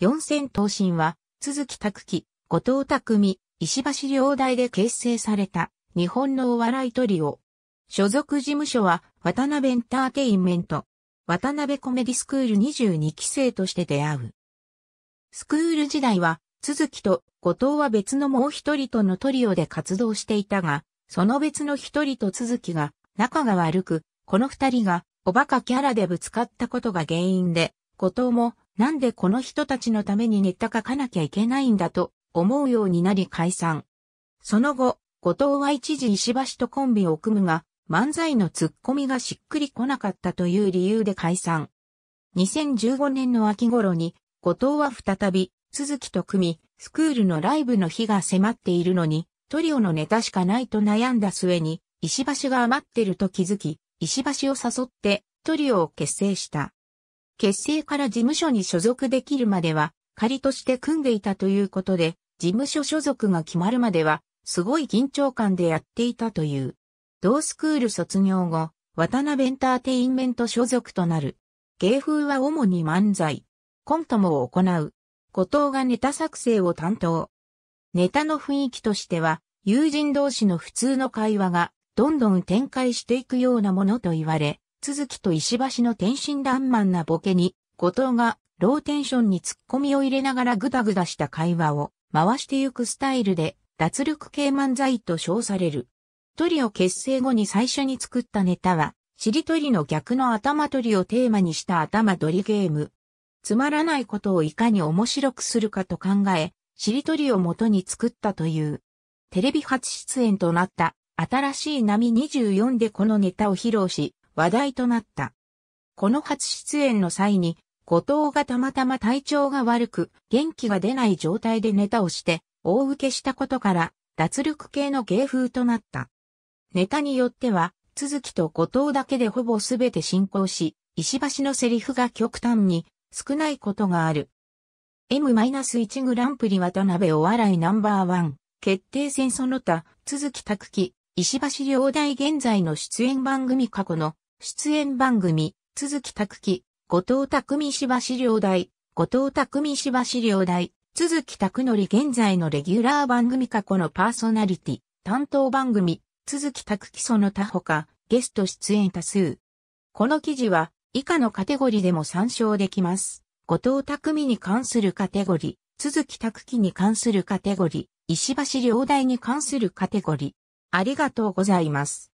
四千頭身は、鈴木拓樹、後藤拓海、石橋両大で結成された、日本のお笑いトリオ。所属事務所は、渡辺エンターテインメント。渡辺コメディスクール22期生として出会う。スクール時代は、鈴木と後藤は別のもう一人とのトリオで活動していたが、その別の一人と鈴木が仲が悪く、この二人がおバカキャラでぶつかったことが原因で、後藤もなんでこの人たちのためにネタ書かなきゃいけないんだと思うようになり解散。その後、後藤は一時石橋とコンビを組むが、漫才のツッコミがしっくりこなかったという理由で解散。2015年の秋頃に、後藤は再び、鈴木と組み、スクールのライブの日が迫っているのに、トリオのネタしかないと悩んだ末に、石橋が余ってると気づき、石橋を誘って、トリオを結成した。結成から事務所に所属できるまでは、仮として組んでいたということで、事務所所属が決まるまでは、すごい緊張感でやっていたという。同スクール卒業後、渡辺エンターテインメント所属となる。芸風は主に漫才、コントも行う。後藤がネタ作成を担当。ネタの雰囲気としては、友人同士の普通の会話が、どんどん展開していくようなものと言われ、続きと石橋の天真爛漫なボケに、後藤がローテンションに突っ込みを入れながらグダグダした会話を回してゆくスタイルで脱力系漫才と称される。トリオ結成後に最初に作ったネタは、しりとりの逆の頭取りをテーマにした頭取りゲーム。つまらないことをいかに面白くするかと考え、しりとりを元に作ったという。テレビ初出演となった新しい波24でこのネタを披露し、話題となった。この初出演の際に、後藤がたまたま体調が悪く、元気が出ない状態でネタをして、大受けしたことから、脱力系の芸風となった。ネタによっては、続きと後藤だけでほぼすべて進行し、石橋のセリフが極端に少ないことがある。M-1 グランプリ渡辺お笑いナンバーワン、決定戦その他、続き拓き、石橋両大現在の出演番組過去の出演番組、続き拓樹、後藤匠芝資料大、後藤匠芝資料大、続き拓則現在のレギュラー番組過去のパーソナリティ、担当番組、続き拓樹その他他、ゲスト出演多数。この記事は、以下のカテゴリでも参照できます。後藤匠に関するカテゴリ、鈴木拓樹に関するカテゴリ、石橋良大に関するカテゴリ。ありがとうございます。